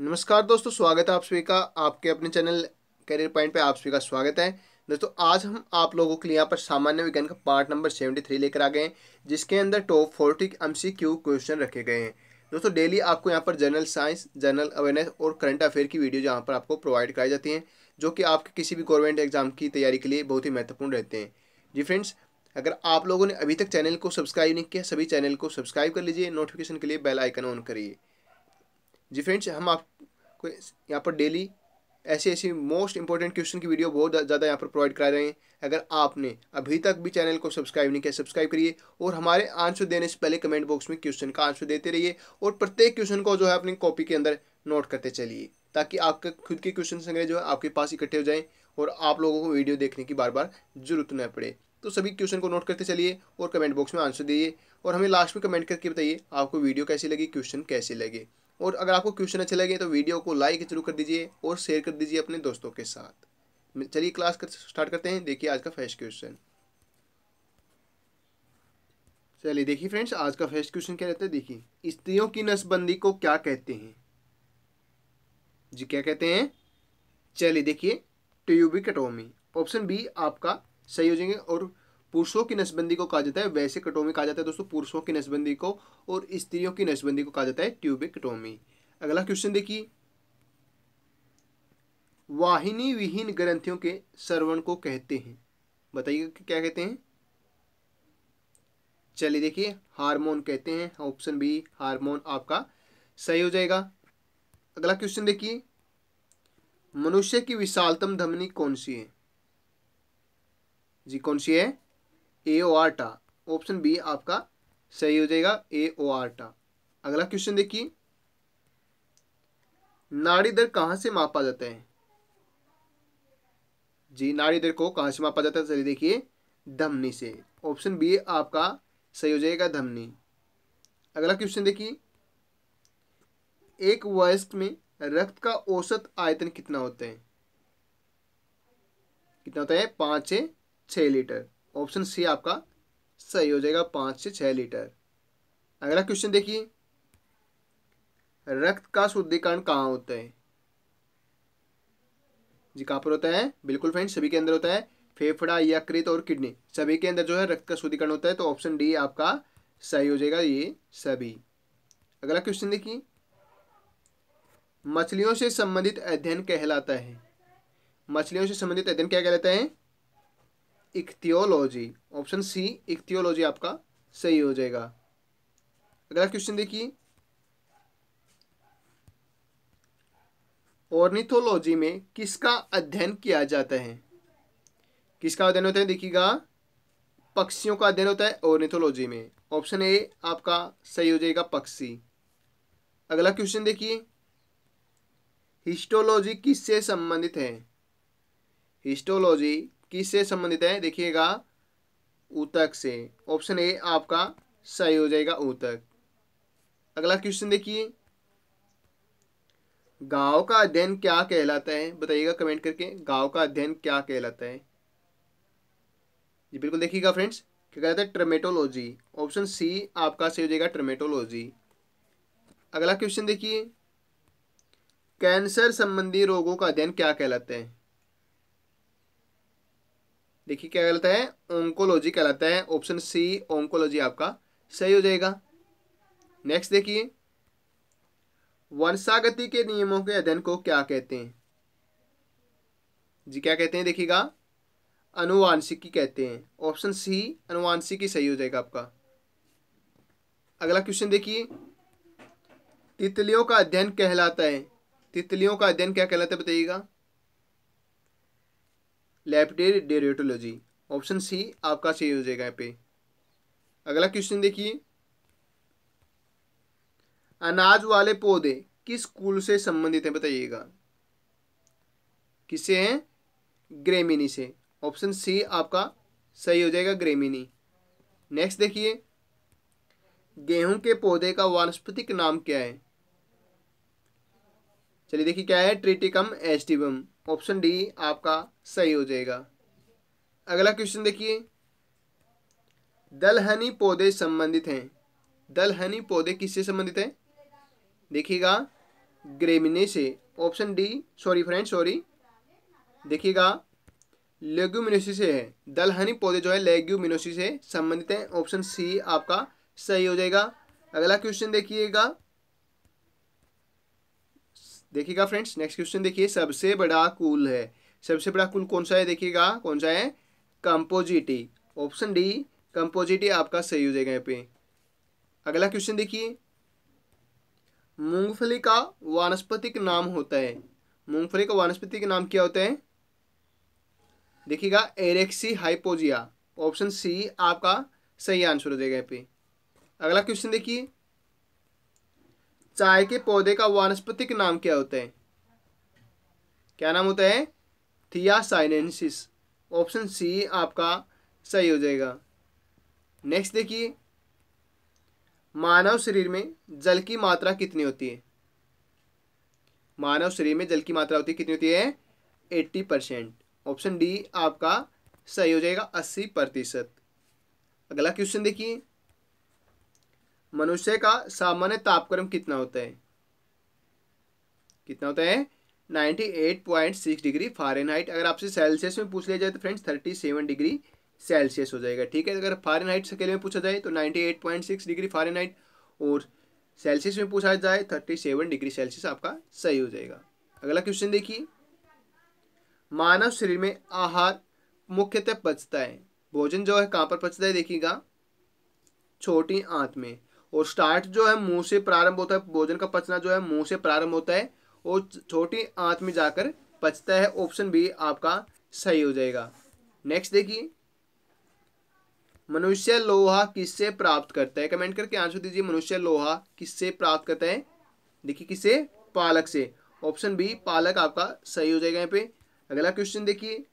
नमस्कार दोस्तों स्वागत है आप सभी का आपके अपने चैनल करियर पॉइंट पे आप सभी का स्वागत है दोस्तों आज हम आप लोगों के लिए यहाँ पर सामान्य विज्ञान का पार्ट नंबर सेवेंटी थ्री लेकर आ गए हैं जिसके अंदर top forty M C Q question रखे गए हैं दोस्तों डेली आपको यहाँ पर जनरल साइंस जनरल अवेयरनेस और करंट अफेयर की वीडियो यहाँ पर आपको प्रोवाइड कराई जाती हैं जो कि आपके किसी भी गवर्नमेंट एग्जाम की तैयारी के लिए बहुत ही महत्वपूर्ण रहते हैं जी फ्रेंड्स अगर आप लोगों ने अभी तक चैनल को सब्सक्राइब नहीं किया सभी चैनल को सब्सक्राइब कर लीजिए नोटिफिकेशन के लिए बेल आइकन ऑन करिए जी फ्रेंड्स हम आपको यहाँ पर डेली ऐसे ऐसे मोस्ट इंपॉर्टेंट क्वेश्चन की वीडियो बहुत ज़्यादा यहाँ पर प्रोवाइड करा रहे हैं अगर आपने अभी तक भी चैनल को सब्सक्राइब नहीं किया सब्सक्राइब करिए और हमारे आंसर देने से पहले कमेंट बॉक्स में क्वेश्चन का आंसर देते रहिए और प्रत्येक क्वेश्चन को जो है अपनी कॉपी के अंदर नोट करते चलिए ताकि आपके खुद के क्वेश्चन संग्रह जो है आपके पास इकट्ठे हो जाएँ और आप लोगों को वीडियो देखने की बार बार जरूरत न पड़े तो सभी क्वेश्चन को नोट करते चलिए और कमेंट बॉक्स में आंसर दिए और हमें लास्ट में कमेंट करके बताइए आपको वीडियो कैसी लगी क्वेश्चन कैसे लगे और अगर आपको क्वेश्चन अच्छे लगे तो वीडियो को लाइक जरूर कर दीजिए और शेयर कर दीजिए अपने दोस्तों के साथ चलिए क्लास कर, स्टार्ट करते हैं देखिए आज का फर्स्ट क्वेश्चन चलिए देखिए फ्रेंड्स आज का फर्स्ट क्वेश्चन क्या रहता है देखिए स्त्रियों की नसबंदी को क्या कहते हैं जी क्या कहते हैं चलिए देखिए ट्यूबिकटोमी ऑप्शन बी आपका सही हो जाएंगे और पुरुषों की नसबंदी को कहा जाता है वैसे कटोमी कहा जाता है दोस्तों पुरुषों की नसबंदी को और स्त्रियों की नसबंदी को कहा जाता है ट्यूबिकटोमी अगला क्वेश्चन देखिए वाहिनी विहीन ग्रंथियों के श्रवण को कहते हैं बताइए क्या कहते हैं चलिए देखिए हार्मोन कहते हैं ऑप्शन बी हार्मोन आपका सही हो जाएगा अगला क्वेश्चन देखिए मनुष्य की विशालतम धमनी कौन सी है जी कौन सी है aorta option B आपका सही हो जाएगा ए ओ आर टा अगला क्वेश्चन देखिए नाड़ी दर कहाँ से मापा जाता है जी नाड़ी दर को कहाँ से मापा जाता है चलिए देखिए धमनी से ऑप्शन बी आपका सही हो जाएगा धमनी अगला क्वेश्चन देखिए एक वयस्क में रक्त का औसत आयतन कितना होता है कितना होता है पाँच से छः लीटर ऑप्शन सी आपका सही हो जाएगा पाँच से छः लीटर अगला क्वेश्चन देखिए रक्त का शुद्धिकरण कहाँ होता है जी कहाँ पर होता है बिल्कुल फ्रेंड सभी के अंदर होता है फेफड़ा यकृत और किडनी सभी के अंदर जो है रक्त का शुद्धिकरण होता है तो ऑप्शन डी आपका सही हो जाएगा ये सभी अगला क्वेश्चन देखिए मछलियों से संबंधित अध्ययन कहलाता है मछलियों से संबंधित अध्ययन क्या कहलाता है इक्तियोलॉजी ऑप्शन सी इक्तियोलॉजी आपका सही हो जाएगा अगला क्वेश्चन देखिए ऑर्निथोलॉजी में किसका अध्ययन किया जाता है किसका अध्ययन होता है देखिएगा पक्षियों का अध्ययन होता है ऑर्निथोलॉजी में ऑप्शन ए आपका सही हो जाएगा पक्षी अगला क्वेश्चन देखिए हिस्टोलॉजी किससे संबंधित है हिस्टोलॉजी किससे संबंधित है देखिएगा ऊतक से ऑप्शन ए आपका सही हो जाएगा ऊतक अगला क्वेश्चन देखिए गांव का अध्ययन क्या कहलाता है बताइएगा कमेंट करके गांव का अध्ययन क्या कहलाता है जी बिल्कुल देखिएगा फ्रेंड्स क्या कहलाता है ट्रमेटोलॉजी ऑप्शन सी आपका सही हो जाएगा ट्रमेटोलॉजी अगला क्वेश्चन देखिए कैंसर संबंधी रोगों का अध्ययन क्या कहलाता है देखिए क्या कहलाता है ओंकोलॉजी कहलाता है ऑप्शन सी ओंकोलॉजी आपका सही हो जाएगा नेक्स्ट देखिए वंशागति के नियमों के अध्ययन को क्या कहते हैं जी क्या कहते हैं देखिएगा अनुवांशिकी कहते हैं ऑप्शन सी अनुवांशिकी सही हो जाएगा आपका अगला क्वेश्चन देखिए तितलियों का अध्ययन कहलाता है तितलियों का अध्ययन क्या कहलाता है बताइएगा लेपटेर डेरियोटोलॉजी ऑप्शन सी आपका सही हो जाएगा यहाँ पे अगला क्वेश्चन देखिए अनाज वाले पौधे किस कुल से संबंधित है बताइएगा किसे हैं ग्रेमिनी से ऑप्शन सी आपका सही हो जाएगा ग्रेमिनी नेक्स्ट देखिए गेहूं के पौधे का वानस्पतिक नाम क्या है चलिए देखिए क्या है ट्रिटिकम एस्टिवम ऑप्शन डी आपका सही हो जाएगा अगला क्वेश्चन देखिए दलहनी पौधे संबंधित हैं दलहनी पौधे किससे संबंधित हैं देखिएगा ग्रेमिने से option D sorry friend sorry देखिएगा लेग्यूमिनोसी से है दलहनी पौधे जो है लेग्यूमिनोसी से संबंधित हैं ऑप्शन सी आपका सही हो जाएगा अगला क्वेश्चन देखिएगा देखिएगा फ्रेंड्स नेक्स्ट क्वेश्चन देखिए सबसे बड़ा कुल है सबसे बड़ा कुल कौन सा है देखिएगा कौन सा है कंपोजिटी ऑप्शन डी कंपोजिटी आपका सही हो जाएगा यहाँ पे अगला क्वेश्चन देखिए मूंगफली का वानस्पतिक नाम होता है मूंगफली का वानस्पतिक नाम क्या होता है देखिएगा एरेक्सी हाइपोजिया ऑप्शन सी आपका सही आंसर हो जाएगा यहाँ पे अगला क्वेश्चन देखिए चाय के पौधे का वानस्पतिक नाम क्या होता है क्या नाम होता है थियासाइनेसिस ऑप्शन सी आपका सही हो जाएगा नेक्स्ट देखिए मानव शरीर में जल की मात्रा कितनी होती है मानव शरीर में जल की मात्रा होती है कितनी होती है एट्टी परसेंट ऑप्शन डी आपका सही हो जाएगा अस्सी प्रतिशत अगला क्वेश्चन देखिए मनुष्य का सामान्य तापक्रम कितना होता है कितना होता है 98.6 डिग्री फारेनहाइट अगर आपसे सेल्सियस में पूछ लिया जाए तो फ्रेंड्स 37 डिग्री सेल्सियस हो जाएगा ठीक है अगर फारेनहाइट स्केल में पूछा जाए तो 98.6 डिग्री फारेनहाइट और सेल्सियस में पूछा जाए 37 डिग्री सेल्सियस आपका सही हो जाएगा अगला क्वेश्चन देखिए मानव शरीर में आहार मुख्यतः पचता है भोजन जो है कहाँ पर पचता है देखिएगा छोटी आंत में और स्टार्ट जो है मुंह से प्रारंभ होता है भोजन का पचना जो है मुंह से प्रारंभ होता है और छोटी आंत में जाकर पचता है ऑप्शन बी आपका सही हो जाएगा नेक्स्ट देखिए मनुष्य लोहा किससे प्राप्त करता है कमेंट करके आंसर दीजिए मनुष्य लोहा किससे प्राप्त करता है देखिए किससे पालक से ऑप्शन बी पालक आपका सही हो जाएगा यहाँ पे अगला क्वेश्चन देखिए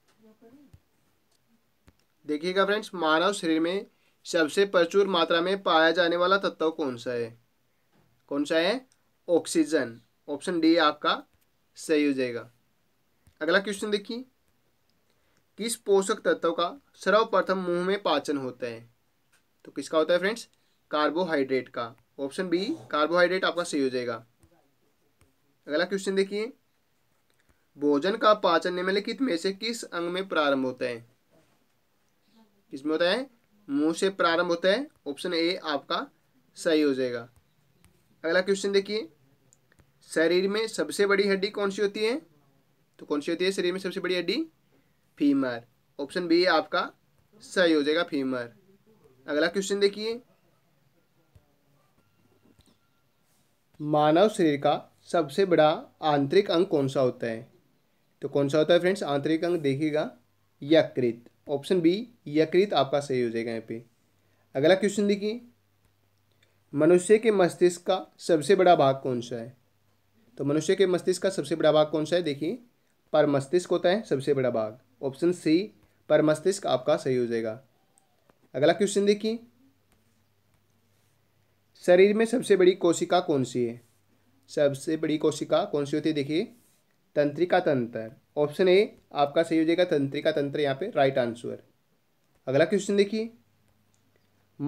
देखिएगा फ्रेंड्स मानव शरीर में सबसे प्रचुर मात्रा में पाया जाने वाला तत्व कौन सा है कौन सा है ऑक्सीजन ऑप्शन डी आपका सही हो जाएगा अगला क्वेश्चन देखिए किस पोषक तत्व का सर्वप्रथम मुंह में पाचन होता है तो किसका होता है फ्रेंड्स कार्बोहाइड्रेट का ऑप्शन बी कार्बोहाइड्रेट आपका सही हो जाएगा अगला क्वेश्चन देखिए भोजन का पाचन निम्नलिखित में से किस अंग में प्रारंभ होता है किसमें होता है मुंह से प्रारंभ होता है ऑप्शन ए आपका सही हो जाएगा अगला क्वेश्चन देखिए शरीर में सबसे बड़ी हड्डी कौन सी होती है तो कौन सी होती है शरीर में सबसे बड़ी हड्डी फीमर ऑप्शन बी आपका सही हो जाएगा फीमर अगला क्वेश्चन देखिए मानव शरीर का सबसे बड़ा आंतरिक अंग कौन सा होता है तो कौन सा होता है फ्रेंड्स आंतरिक अंग देखिएगा यकृत ऑप्शन बी यकृत आपका सही हो जाएगा यहाँ पे अगला क्वेश्चन देखिए मनुष्य के मस्तिष्क का सबसे बड़ा भाग कौन सा है तो मनुष्य के मस्तिष्क का सबसे बड़ा भाग कौन सा है देखिए पर मस्तिष्क होता है सबसे बड़ा भाग ऑप्शन सी पर मस्तिष्क आपका सही हो जाएगा अगला क्वेश्चन देखिए शरीर में सबसे बड़ी कोशिका कौन सी है सबसे बड़ी कोशिका कौन सी होती है देखिए तंत्रिका तंत्र ऑप्शन ए आपका सही हो जाएगा तंत्रिका तंत्र यहाँ पे राइट आंसर अगला क्वेश्चन देखिए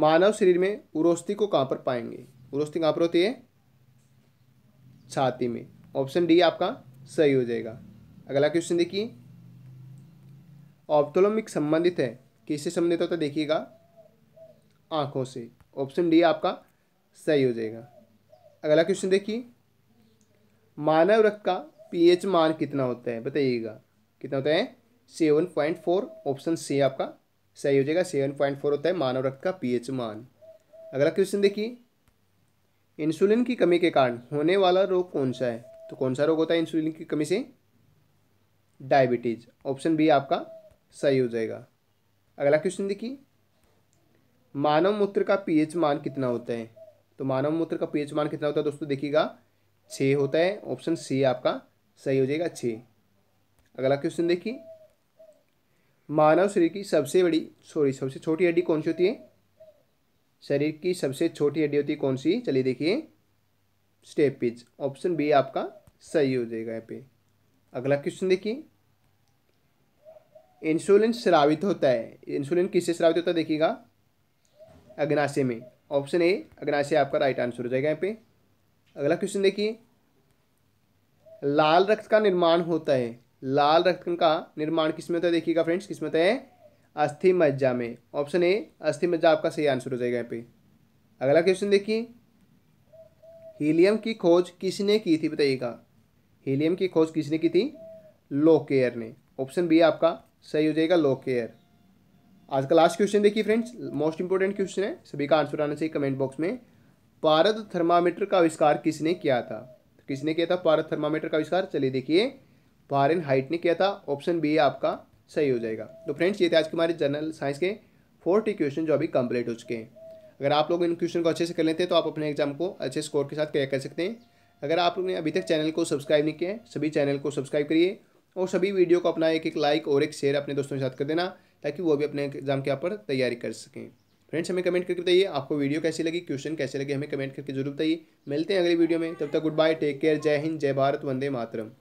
मानव शरीर में उरोस्ती को कहाँ पर पाएंगे उरोस्ती कहाँ पर होती है छाती में ऑप्शन डी आपका सही हो जाएगा अगला क्वेश्चन देखिए ऑप्टोलोमिक संबंधित है किससे संबंधित होता है देखिएगा आँखों से ऑप्शन डी आपका सही हो जाएगा अगला क्वेश्चन देखिए मानव रक्त का पीएच मान कितना होता है बताइएगा कितना होता है seven point four option C आपका सही हो जाएगा सेवन पॉइंट फोर होता है मानव रक्त का पीएच मान अगला क्वेश्चन देखिए इंसुलिन की कमी के कारण होने वाला रोग कौन सा है तो कौन सा रोग होता है इंसुलिन की कमी से डायबिटीज ऑप्शन बी आपका सही हो जाएगा अगला क्वेश्चन देखिए मानव मूत्र का पीएच मान कितना होता है तो मानव मूत्र का पीएच मान कितना होता है दोस्तों देखिएगा छः होता है ऑप्शन सी आपका सही हो जाएगा छः अगला क्वेश्चन देखिए मानव शरीर की सबसे बड़ी सॉरी सबसे छोटी हड्डी कौन सी होती है शरीर की सबसे छोटी हड्डी होती है कौन सी चलिए देखिए स्टेपिज ऑप्शन बी आपका सही हो जाएगा यहाँ पे अगला क्वेश्चन देखिए इंसुलिन श्रावित होता है इंसुलिन किससे श्रावित होता है देखिएगा अग्नाशय में ऑप्शन ए अग्नाशय आपका राइट आंसर हो जाएगा यहाँ पे अगला क्वेश्चन देखिए लाल रक्त का निर्माण होता है लाल रक्त का निर्माण किस में होता है देखिएगा फ्रेंड्स किस में होता है अस्थि मज्जा में ऑप्शन ए अस्थि मज्जा आपका सही आंसर हो जाएगा यहाँ पे अगला क्वेश्चन देखिए हीलियम की खोज किसने की थी बताइएगा हीलियम की खोज किसने की थी लोकेयर ने ऑप्शन बी आपका सही हो जाएगा लोकेयर आज का लास्ट क्वेश्चन देखिए फ्रेंड्स मोस्ट इंपॉर्टेंट क्वेश्चन है सभी का आंसर आना चाहिए कमेंट बॉक्स में पारद थर्मामीटर का आविष्कार किसने किया था किसने किया था पारद थर्मामीटर का आविष्कार चलिए देखिए फारेन हाइट ने किया था ऑप्शन बी आपका सही हो जाएगा तो फ्रेंड्स ये थे आज के हमारे जनरल साइंस के फोर्टी क्वेश्चन जो अभी कंप्लीट हो चुके हैं अगर आप लोग इन क्वेश्चन को अच्छे से कर लेते हैं तो आप अपने एग्जाम को अच्छे स्कोर के साथ क्रैक कर सकते हैं अगर आप लोगों ने अभी तक चैनल को सब्सक्राइब नहीं किया है सभी चैनल को सब्सक्राइब करिए और सभी वीडियो को अपना एक एक लाइक और एक शेयर अपने दोस्तों के साथ कर देना ताकि वो भी अपने एग्जाम के यहाँ पर तैयारी कर सकें फ्रेंड्स हमें कमेंट करके बताइए आपको वीडियो कैसी लगी क्वेश्चन कैसे लगे हमें कमेंट करके जरूर बताइए मिलते हैं अगली वीडियो में तब तक गुड बाय टेक केयर जय हिंद जय भारत वंदे मातरम